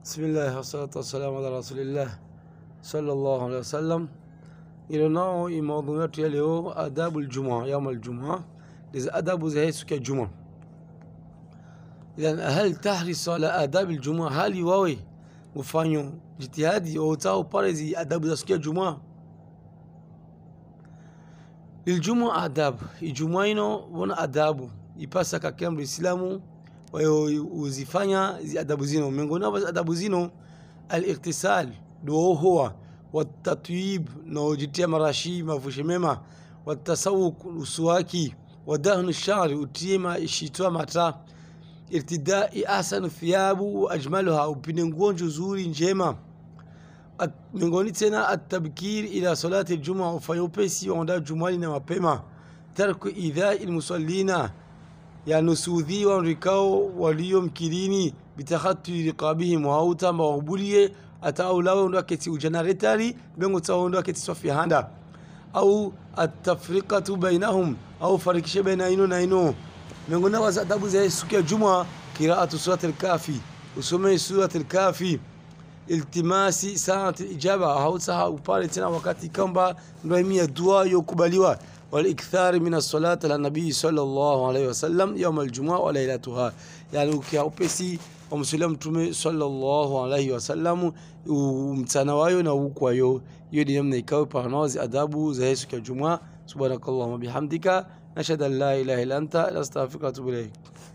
بسم الله والصلاة والسلام على رسول الله صلى الله عليه وسلم يلنا إيه موضوعات هو آداب الجمعة يوم الجمعة إذا آداب زي سكة جمعة إذا هل تحرص على آداب الجمعة هل يواوي وفانيو جتيادي أو تاو بارزي آداب سكة جمعة للجمعة آداب الجمعة إنه ون آداب يبقى سكة كامل الإسلام وزفانيا أدب زينو من قلنا بس أدب زينو الاغتسال دو هو والتطيب نوجتيا مراشي ما فوش ميما والتسوق السواكي ودهن الشعر وتيما ما شيتوا ماتا ارتداء أحسن ثياب وأجملها وبنقون جزوري جيما ميغوني تينا التبكير إلى صلاة الجمعة وفيوبيسي وعند الجمعة لنا ترك إذاء المصلين yanusudhiwa rikao waliomkirini bitakhati riqabihim wautamba wahubulie ataulawe ondwaketi ujenaretari bengo tsawo ondwaketi handa au atafriqatu bainahum au farikishe baina ino na ino miongoni na adhabu za siku ya Juma qiraatu surati al-Kafi usome surati al-Kafi التماسي سانت إجابة أو سها وبارتنا وقت كم با نرمي الدعاء يقبلوا والإكثار من الصلاة على النبي صلى الله عليه وسلم يوم الجمعة وليلتها يعني كي أوبسي ومسلم تم صلى الله عليه وسلم ومتنوايو نوكو يو يدي يمنا يكاو بحنوزي أدابو زهيسو كي الجمعة سبحانك اللهم بحمدك نشهد أن لا إله إلا أنت لا استغفرك وأتوب